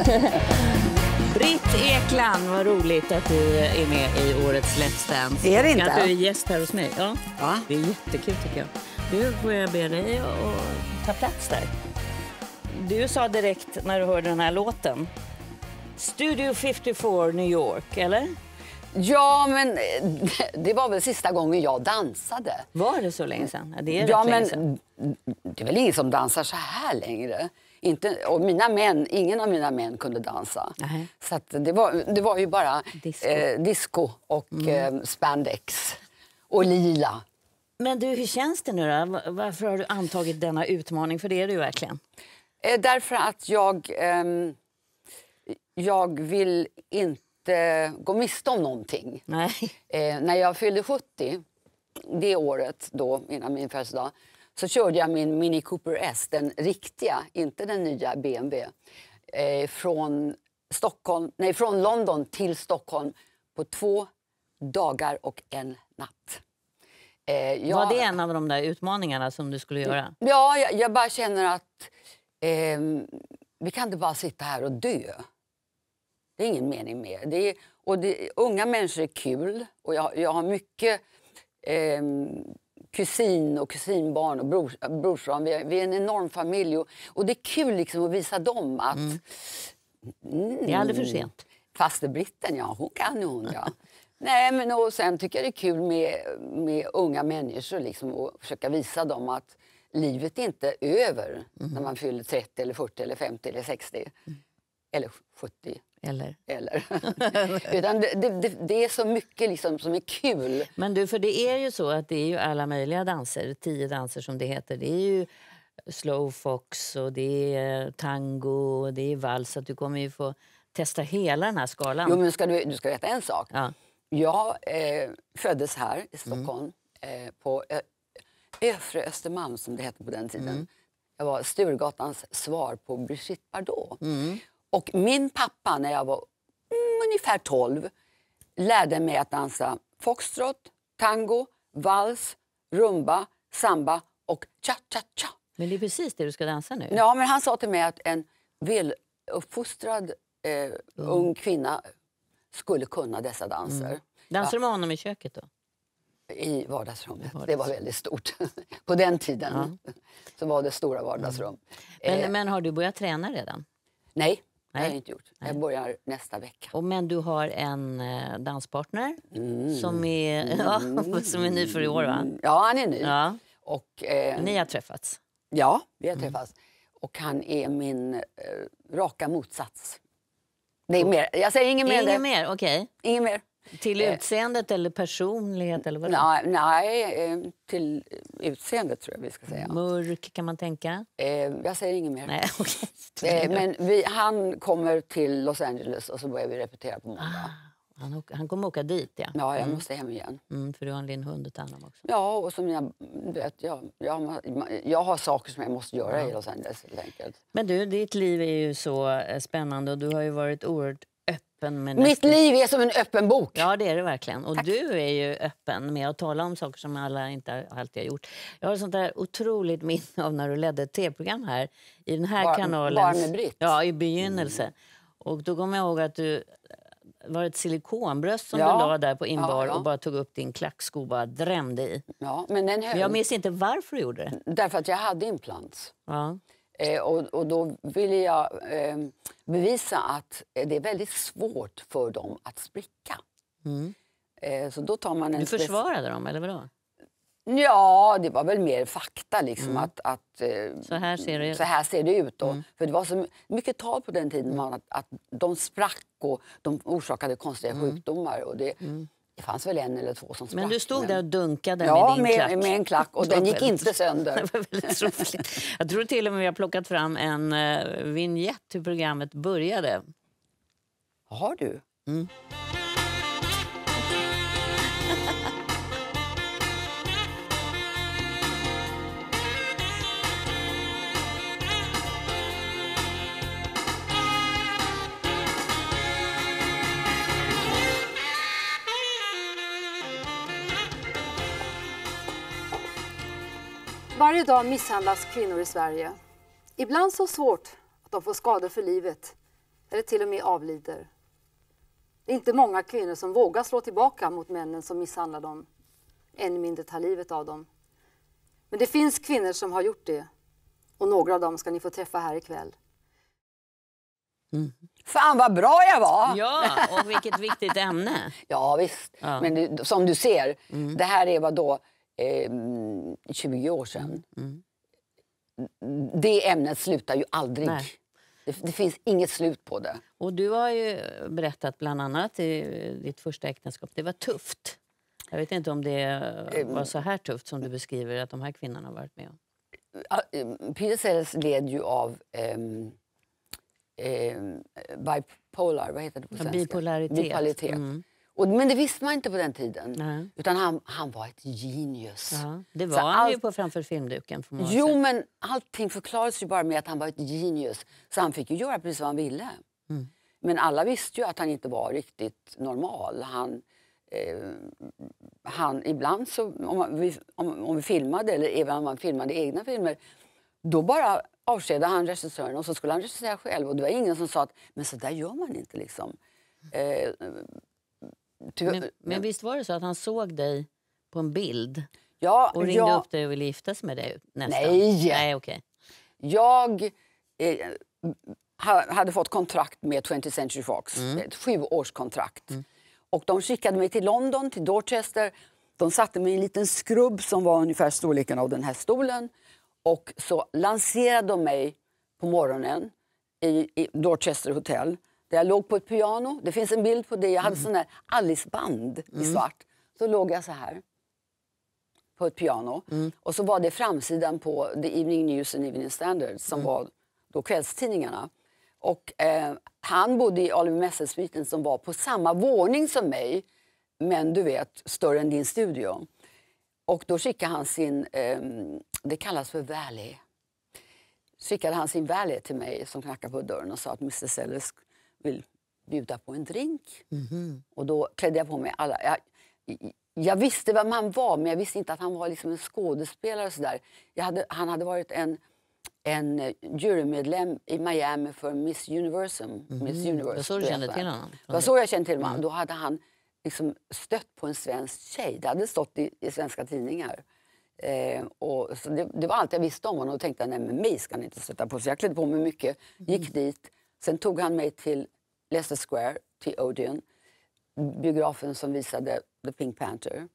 Britt Ekland, vad roligt att du är med i årets Let's Dance. Är det inte? Att du är gäst här hos mig. Ja. ja. Det är jättekul tycker jag. Nu får jag be dig att ta plats där. Du sa direkt när du hörde den här låten, Studio 54 New York, eller? Ja, men eh, det var väl sista gången jag dansade. Var det så länge sedan? det är ja, men det är väl ingen som dansar så här längre. Inte, och mina män, ingen av mina män kunde dansa. Nej. Så det, var, det var ju bara disco, eh, disco och mm. eh, spandex och lila. Men du, hur känns det nu då? Varför har du antagit denna utmaning? För det är du verkligen. Eh, därför att jag, ehm, jag vill inte gå miste om någonting. Eh, när jag fyllde 70, det året då, innan min födelsedag, så körde jag min Mini Cooper S, den riktiga, inte den nya BMW, eh, från, Stockholm, nej, från London till Stockholm på två dagar och en natt. Eh, jag, var det en av de där utmaningarna som du skulle göra? Ja, jag, jag bara känner att eh, vi kan inte bara sitta här och dö. Det är ingen mening med det. Är, och det, unga människor är kul och jag, jag har mycket eh, kusin och kusinbarn och brors, brorson. Vi är, vi är en enorm familj och, och, det är kul liksom att visa dem att... Mm. mm. det är aldrig för sent. -"Faster Britten, ja. Hon kan ju hon, ja. Nej, men och sen tycker jag det är kul med, med unga människor liksom, och försöka visa dem att livet inte är över mm. när man fyller 30, eller 40, eller 50 eller 60. Mm. Eller 70. Eller? Eller. Utan det, det, det, är så mycket liksom som är kul. Men du, för det är ju så att det är ju alla möjliga danser, tio danser som det heter. Det är ju slow fox och det är tango och det är vals. Så att du kommer ju få testa hela den här skalan. Jo, men ska du, du ska veta en sak. Ja. Jag eh, föddes här i mm. Stockholm, mm. eh, på Ö eh, Öfre Östermalm som det hette på den tiden. Mm. Jag var Sturgatans svar på Brigitte Bardot. Mm. Och min pappa, när jag var mm, ungefär 12, lärde mig att dansa foxtrot, tango, vals, rumba, samba och cha-cha-cha. Men det är precis det du ska dansa nu. Ja, men han sa till mig att en väluppfostrad eh, mm. ung kvinna skulle kunna dessa danser. Mm. Dansade du med honom i köket då? I vardagsrummet. vardagsrummet. Det var väldigt stort. På den tiden ja. så var det stora vardagsrum. Mm. Men, eh. men har du börjat träna redan? Nej, Nej. Det har jag inte gjort. Nej. Jag börjar nästa vecka. Och, men du har en eh, danspartner mm. som, är, ja, som är ny för i år, va? Mm. Ja, han är ny. Ja. Och, eh, Ni har träffats? Ja, vi har mm. träffats. Och han är min eh, raka motsats. Det är mer. Jag säger inget mer. Inget mer, okej. Okay. Inget mer. Till eh. utseendet eller personlighet? Eller vad nej, nej, eh, till utseendet tror jag vi ska säga. Mörk kan man tänka? Eh, jag säger inget mer. Nej, okay. Men vi, han kommer till Los Angeles och så börjar vi repetera på måndag. Ah, han, han kommer åka dit, ja. Ja, jag mm. måste hem igen. Mm, för du har en hund att ta hand om också. Ja, och som jag, vet, jag, jag, jag har saker som jag måste göra ja. i Los Angeles helt enkelt. Men du, ditt liv är ju så spännande och du har ju varit oerhört öppen. Med Mitt liv är som en öppen bok. Ja, det är det verkligen. Och Tack. du är ju öppen med att tala om saker som alla inte alltid har gjort. Jag har ett sånt där otroligt minne av när du ledde ett tv-program här i den här Bar, kanalen. Barn med Britt. Ja, i begynnelse. Mm. Och då kommer jag ihåg att du eh, var ett silikonbröst som ja. du la där på inbar ja, ja. och bara tog upp din klacksko och bara drämde i. Ja, men den Men jag minns inte varför du gjorde det. Därför att jag hade implants. Ja. Eh, och, och, då ville jag eh, bevisa att eh, det är väldigt svårt för dem att spricka. Mm. Eh, så då tar man en du försvarade dem, eller vadå? Ja, det var väl mer fakta. Liksom, mm. att, att, så, här ser det så här ser det ut. Mm. För det var så mycket tal på den tiden man, att, att de sprack och de orsakade konstiga mm. sjukdomar. Och det, mm. Det fanns väl en eller två som sprack. Men du stod där och dunkade ja, med din klack? Ja, med, en klack. Och den gick inte sönder. Det var väldigt roligt. Jag tror till och med vi har plockat fram en uh, vignett hur programmet började. Har du? Mm. Varje dag misshandlas kvinnor i Sverige. Ibland så svårt att de får skador för livet eller till och med avlider. Det är inte många kvinnor som vågar slå tillbaka mot männen som misshandlar dem, än mindre tar livet av dem. Men det finns kvinnor som har gjort det och några av dem ska ni få träffa här ikväll. Mm. Fan vad bra jag var! Ja, och vilket viktigt ämne. ja visst, ja. men som du ser, mm. det här är vad då eh, 20 år sedan. Mm, mm. Det ämnet slutar ju aldrig. Nej. Det, det finns inget slut på det. Och Du har ju berättat bland annat i ditt första äktenskap, det var tufft. Jag vet inte om det ehm. var så här tufft som du beskriver att de här kvinnorna har varit med om. Ehm, PSLs led ju av um, um, bipolar, vad heter det på svenska? Bipolaritet. Bipolaritet. Mm. Och, men det visste man inte på den tiden. Nej. Utan han, han var ett genius. Ja, det var så han allt... ju på framför filmduken. För jo, sätt. men allting förklarades ju bara med att han var ett genius. Så han fick ju göra precis vad han ville. Mm. Men alla visste ju att han inte var riktigt normal. Han, eh, han, ibland så, om vi, om, om vi filmade, eller även om man filmade egna filmer, då bara avskedade han regissören och så skulle han regissera själv. Och det var ingen som sa att men så där gör man inte. liksom. Eh, men, men, visst var det så att han såg dig på en bild ja, och ringde jag, upp dig och ville gifta sig med dig? Nästan. Nej! nej okay. Jag eh, hade fått kontrakt med 20th Century Fox, mm. ett sjuårskontrakt. Mm. Och de skickade mig till London, till Dorchester. De satte mig i en liten skrubb som var ungefär storleken av den här stolen. Och så lanserade de mig på morgonen i, i Dorchester hotell. Där jag låg på ett piano. Det finns en bild på det. Jag hade mm. sån där Alice-band mm. i svart. Så låg jag så här på ett piano. Mm. Och så var det framsidan på The Evening News and Evening Standard som mm. var då kvällstidningarna. Och, eh, han bodde i Alibi Messersviten som var på samma våning som mig men du vet, större än din studio. Och då skickade han sin, eh, det kallas för Valley. Skickade han sin Valley till mig som knackade på dörren och sa att Mr Sellers vill bjuda på en drink. Mm. Och då klädde jag på mig alla... Jag, jag, visste vem han var, men jag visste inte att han var liksom en skådespelare. så där. Hade, han hade varit en, en jurymedlem i Miami för Miss Universum. Mm. Miss Universe, jag såg du kände till honom? Jag såg jag kände till honom. Mm. Då hade han liksom stött på en svensk tjej. Det hade stått i, i svenska tidningar. Eh, och, så det, det, var allt jag visste om honom. Och tänkte nej, men mig ska han inte sätta på sig. Jag klädde på mig mycket, mm. gick dit Sen tog han mig till Leicester Square, till Odeon, biografen som visade The Pink Panther.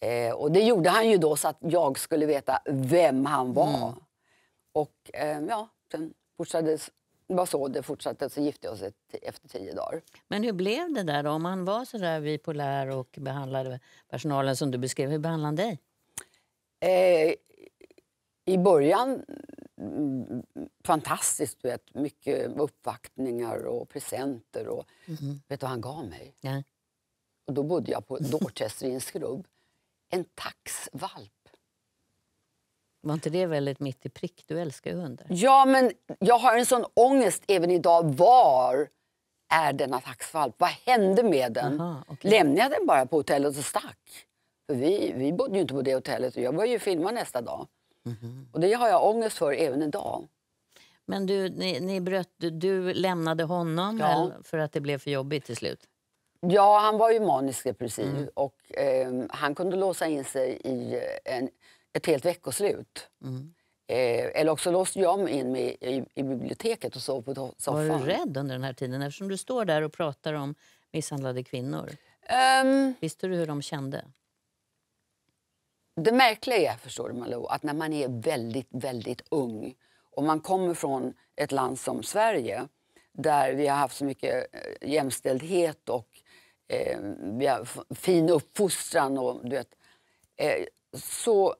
Eh, och det gjorde han ju då så att jag skulle veta vem han var. Mm. Och eh, ja, sen fortsatte det var så det fortsatte, så gifte jag oss efter tio dagar. Men hur blev det där då? Om han var så där bipolär och behandlade personalen som du beskrev, hur behandlade han dig? Eh, I början Mm, fantastiskt. Du vet, mycket uppvaktningar och presenter. Och, mm. Vet du vad han gav mig? Nej. Och då bodde jag på Dorchester i en skrubb. En taxvalp. Var inte det väldigt mitt i prick? Du älskar ju hundar. Ja, men jag har en sån ångest även idag. Var är denna taxvalp? Vad hände med den? okay. Lämnade jag den bara på hotellet och stack? För vi, vi bodde ju inte på det hotellet och jag började ju filma nästa dag. Och det har jag ångest för även idag. Men du, ni, ni bröt, du, du lämnade honom ja. för att det blev för jobbigt till slut? Ja, han var ju manisk depressiv mm. och eh, han kunde låsa in sig i eh, en, ett helt veckoslut. Mm. Eh, eller också låste jag mig in mig i, i, biblioteket och sov på soffan. Var du rädd under den här tiden eftersom du står där och pratar om misshandlade kvinnor? Um, Visste du hur de kände? Det märkliga är, förstår du Malou, att när man är väldigt, väldigt ung och man kommer från ett land som Sverige där vi har haft så mycket eh, jämställdhet och eh, vi har fin uppfostran och du vet. Eh, så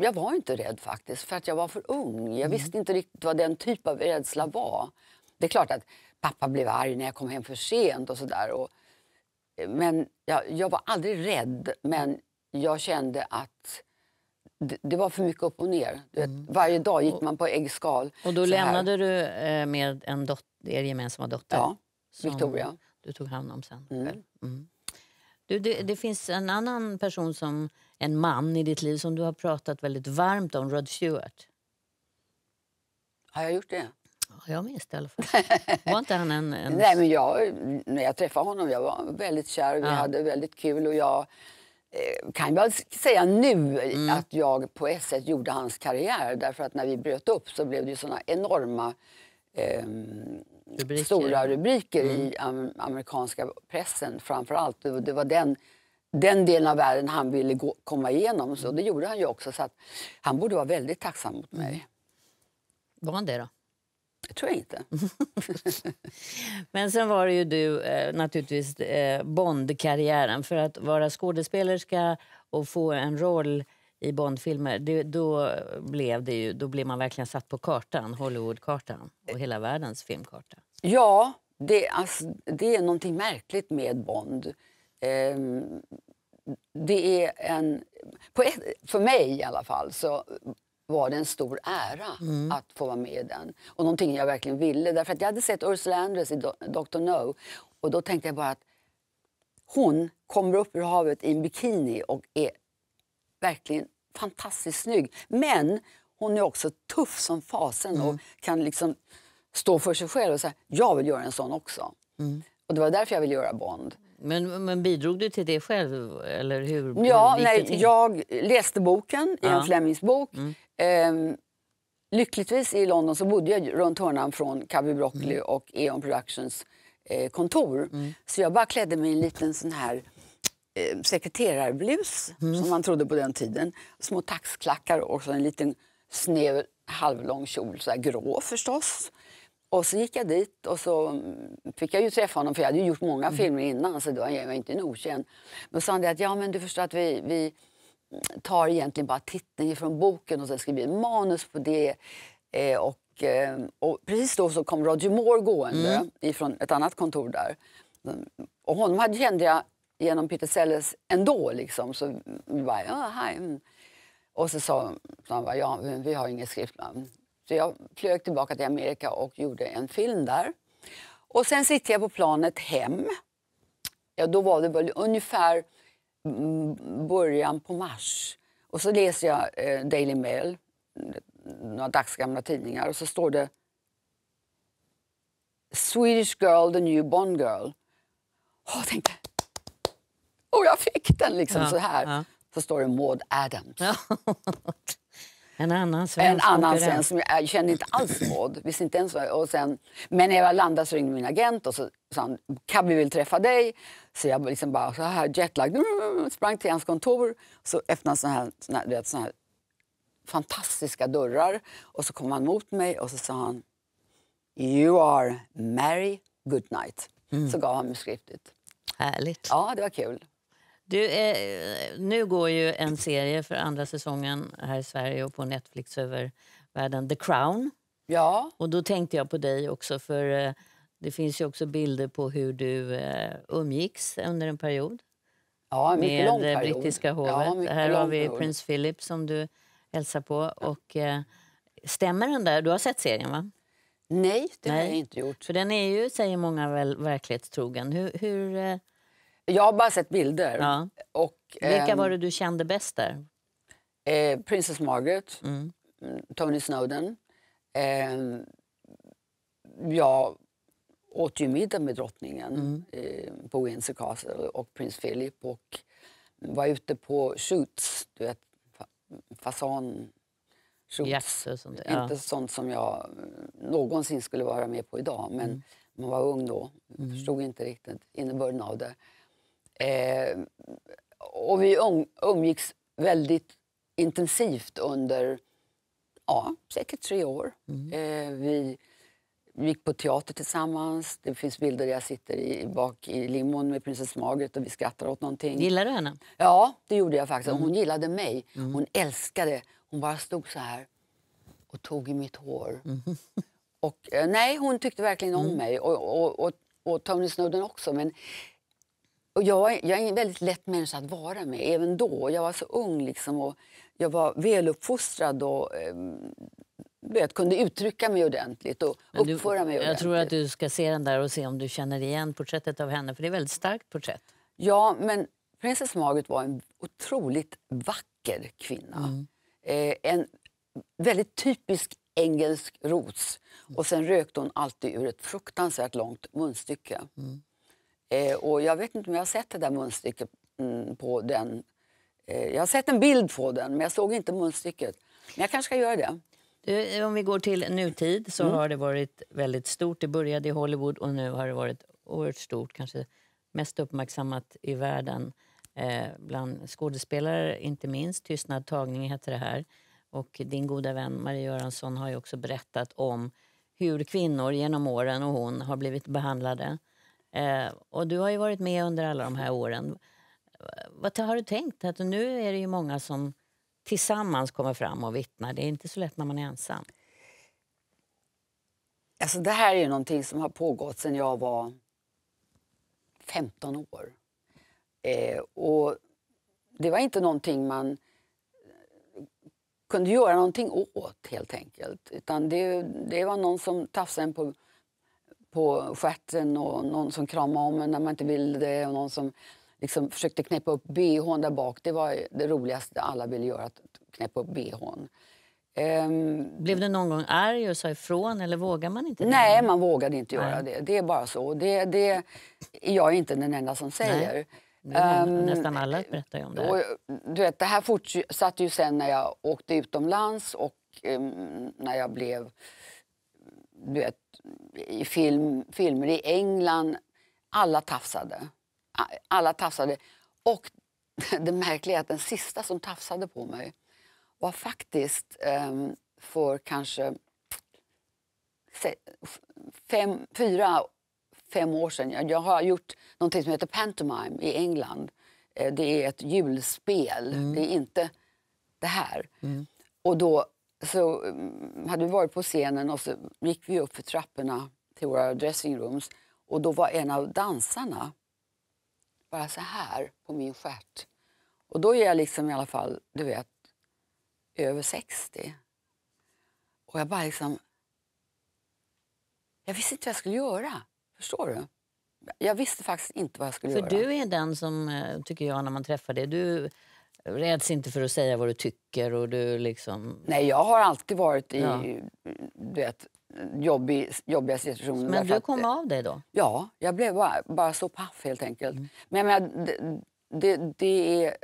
jag var inte rädd faktiskt, för att jag var för ung. Jag mm. visste inte riktigt vad den typ av rädsla var. Det är klart att pappa blev arg när jag kom hem för sent och sådär. Eh, men jag, jag var aldrig rädd, men jag kände att det var för mycket upp och ner. Mm. varje dag gick man på äggskal. Och då lämnade du eh, med en dot er gemensamma dotter? Ja, Victoria. du tog hand om sen mm. Mm. Du, det, det, finns en annan person, som en man i ditt liv som du har pratat väldigt varmt om, Rod Stewart. Har jag gjort det? jag minns det i alla fall. Var inte han en... en... Nej, men jag, när jag träffade honom jag var väldigt kär. Vi ja. hade väldigt kul. och jag Eh, kan jag säga nu mm. att jag på ett sätt gjorde hans karriär. Därför att när vi bröt upp så blev det ju såna enorma eh, rubriker. stora rubriker mm. i am amerikanska pressen framför allt. Det, var den, den delen av världen han ville gå, komma igenom. Så mm. det gjorde han ju också. Så han borde vara väldigt tacksam mot mig. Mm. Var han det då? Det tror jag inte. Men sen var det ju du, eh, naturligtvis, eh, Bondkarriären. För att vara skådespelerska och få en roll i Bondfilmer, det, då, blev det ju, då blev man verkligen satt på kartan, Hollywoodkartan och hela världens filmkarta. Ja, det, alltså, det är någonting märkligt med Bond. Um, det är en... Ett, för mig i alla fall så var det en stor ära mm. att få vara med i den. Och någonting jag verkligen ville. Därför att jag hade sett Ursula Andress i Dr. No och då tänkte jag bara att hon kommer upp ur havet i en bikini och är verkligen fantastiskt snygg. Men hon är också tuff som fasen mm. och kan liksom stå för sig själv och säga jag vill göra en sån också. Mm. Och det var därför jag ville göra Bond. Men, men bidrog du till det själv? Eller hur, ja, nej, jag läste boken, ja. Ian Flemings bok. Mm. Um, lyckligtvis i London så bodde jag runt hörnan från Cabby Broccoli mm. och E.ON Productions eh, kontor. Mm. Så jag bara klädde mig i en liten sån här eh, sekreterarblus mm. som man trodde på den tiden. Små taxklackar och så en liten snäv halvlång kjol, så här grå förstås. Och så gick jag dit och så mm, fick jag ju träffa honom för jag hade gjort många mm. filmer innan så då var jag inte en okänd. Då sa han att ja men du förstår att vi, vi tar egentligen bara titeln från boken och sen skriver en manus på det. Eh, och, eh, och, precis då så kom Roger Moore gående mm. ifrån ett annat kontor där. Och honom hade, kände jag genom Peter Sellers ändå. Liksom. Så vi bara, ja, hej. Och så sa, han bara, ja, vi har inget skriftnamn. Så jag flög tillbaka till Amerika och gjorde en film där. Och sen sitter jag på planet hem. Ja, då var det väl ungefär början på mars. Och så läser jag eh, Daily Mail, några dagsgamla tidningar, och så står det Swedish Girl, the new Bond girl. Och jag tänkte, och jag fick den liksom ja, så här. Ja. Så står det Maud Adams. Ja. En annan svensk En annan svensk som jag, kände inte alls Maud. Visste inte ens och sen, men när jag landade så ringde min agent och så sa han, kan vi vill träffa dig? Så jag liksom bara så här jetlag, sprang till hans kontor. Så öppnade såna här, såna, vet, såna här fantastiska dörrar och så kom han mot mig och så sa han, you are Mary Goodnight. Mm. Så gav han mig skriftligt. Härligt. Ja, det var kul. Du, eh, nu går ju en serie för andra säsongen här i Sverige och på Netflix över världen, The Crown. Ja. Och då tänkte jag på dig också, för eh, det finns ju också bilder på hur du eh, umgicks under en period. Ja, en mycket lång period. Med brittiska hovet. Ja, här har vi period. prins Philip som du hälsar på. Och, eh, stämmer den där? Du har sett serien, va? Nej, det Nej. har jag inte gjort. För den är ju, säger många, väl, verklighetstrogen. Hur, hur jag har bara sett bilder. Ja. Och, Vilka var ehm, det du kände bäst där? Eh, Princess Margaret, mm. mm Tony Snowden. Eh, jag åt ju middag med drottningen mm. eh, på Windsor Castle och prins Philip och var ute på shoots, du vet, fasan... Shoots. Yes, sånt, ja. Inte sånt som jag mm, någonsin skulle vara med på idag, men mm. man var ung då. Mm. förstod inte riktigt innebörden av det. Eh, och vi um-, umgicks väldigt intensivt under ja, säkert tre år. Mm. Eh, vi gick på teater tillsammans. Det finns bilder där jag sitter i, bak i limon med prinsess Margaret och vi skrattar åt någonting. Gillar du henne? Ja, det gjorde jag faktiskt. Mm. Hon gillade mig. Mm. Hon älskade. Hon bara stod så här och tog i mitt hår. Mm. Och, eh, nej, hon tyckte verkligen om mm. mig och, och, och, och Tony Snowden också. Men och jag, jag är en väldigt lätt människa att vara med, även då. Jag var så ung liksom, och jag var väluppfostrad och eh, vet, kunde uttrycka mig ordentligt och du, uppföra mig ordentligt. Jag tror att du ska se den där och se om du känner igen porträttet av henne, för det är ett väldigt starkt porträtt. Ja, men prinsessan Margaret var en otroligt vacker kvinna. Mm. Eh, en väldigt typisk engelsk ros. Mm. Och sen rökte hon alltid ur ett fruktansvärt långt munstycke. Mm. Eh, och jag vet inte om jag har sett det där munstycket mm, på den. Eh, jag har sett en bild på den, men jag såg inte munstycket. Men jag kanske ska göra det. Du, eh, om vi går till nutid så mm. har det varit väldigt stort. Det började i Hollywood och nu har det varit oerhört stort, kanske mest uppmärksammat i världen. Eh, bland skådespelare inte minst. Tystnad tagning heter det här. Och din goda vän Marie Göransson har också berättat om hur kvinnor genom åren och hon har blivit behandlade Eh, och du har ju varit med under alla de här åren. Eh, vad har du tänkt? Att nu är det ju många som tillsammans kommer fram och vittnar. Det är inte så lätt när man är ensam. Alltså det här är ju någonting som har pågått sedan jag var 15 år. Eh, och det var inte någonting man eh, kunde göra någonting åt helt enkelt. Utan det, det var någon som tafsade en på på skärten och någon som kramade om en när man inte ville det och någon som liksom försökte knäppa upp bhn där bak. Det var det roligaste alla ville göra, att knäppa upp bhn. Um, Blev du någon gång arg och sa ifrån eller vågar man inte? Det? Nej, man vågade inte göra det. Det är bara så. Det, det, jag är inte den enda som säger. Nej. Um, Nästan alla berättar om det. Och, du vet, det här fortsatte ju sen när jag åkte utomlands och um, när jag blev du vet, i film, filmer i England. Alla tafsade. Alla tafsade. Och det märkliga är att den sista som tafsade på mig var faktiskt um, för kanske fem, fyra, fem år sedan. Jag, jag, har gjort någonting som heter Pantomime i England. Eh, det är ett julspel. Mm. Det är inte det här. Mm. Och då så mm, hade vi varit på scenen och så gick vi upp för trapporna till våra dressingrooms och då var en av dansarna bara så här på min stjärt. Och då är jag liksom i alla fall, du vet, över 60. Och jag bara liksom... Jag visste inte vad jag skulle göra. Förstår du? Jag visste faktiskt inte vad jag skulle För göra. För du är den som, eh, tycker jag, när man träffar dig, du räds inte för att säga vad du tycker. Och du liksom... Nej, jag har alltid varit i ja. du vet, jobbig, jobbiga situationer. Men du kom att, av dig då? Ja, jag blev bara, bara så paff helt enkelt. Mm. Men, men det, det, det, är,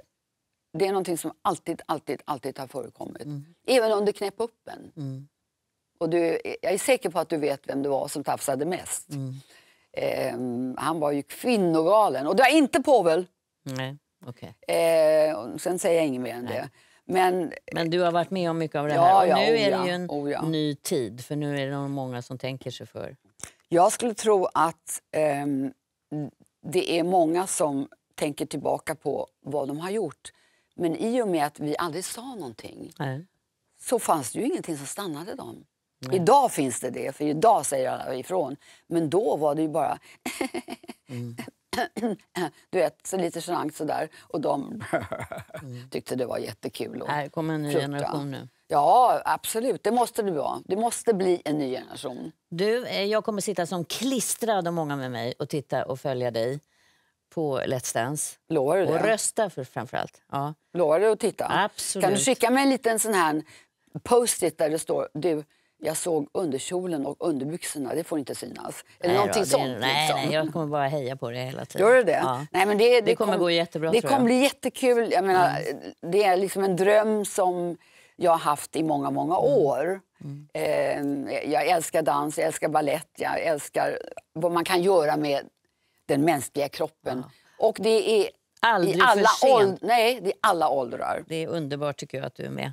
det är någonting som alltid, alltid, alltid har förekommit. Mm. Även om det knäpp upp en. Mm. Och du, jag är säker på att du vet vem det var som tafsade mest. Eh, han var ju kvinnogalen. Och det var inte Povel! Nej. Okay. Eh, sen säger jag inget mer än Nej. det. Men, Men du har varit med om mycket av det ja, här. Och nu oh, är det ju en oh, ny tid, för nu är det många som tänker sig för. Jag skulle tro att eh, det är många som tänker tillbaka på vad de har gjort. Men i och med att vi aldrig sa någonting Nej. så fanns det ju ingenting som stannade dem. Nej. Idag finns det det, för idag säger alla ifrån. Men då var det ju bara... mm. du vet, så lite genant sådär. Och de mm. tyckte det var jättekul. Och Här kommer en ny frukta. generation nu. Ja, absolut. Det måste det vara. Det måste bli en ny generation. Du, eh, jag kommer sitta som klistrad och många med mig och titta och följa dig på Let's Dance. Lovar du det? Och rösta för, framförallt. Ja. Lovar du att titta? Absolut. Kan du skicka mig en liten sån här post-it där det står du jag såg underkjolen och underbyxorna, det får inte synas. Eller nej, då, sånt. Liksom. nej, liksom. nej, jag kommer bara heja på det hela tiden. Gör du det? Ja. Nej, men det, det, det kommer kom, gå jättebra Det kommer bli jättekul. Jag menar, mm. Det är liksom en dröm som jag har haft i många, många mm. år. Mm. Mm. Eh, jag älskar dans, jag älskar ballett, jag älskar vad man kan göra med den mänskliga kroppen. Ja. Och det är Aldrig i alla för sent. Nej, det är alla åldrar. Det är underbart tycker jag att du är med.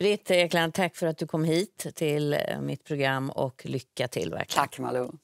Britt eh, Ekland, tack för att du kom hit till eh, mitt program och lycka till. Verkligen. Tack Malou.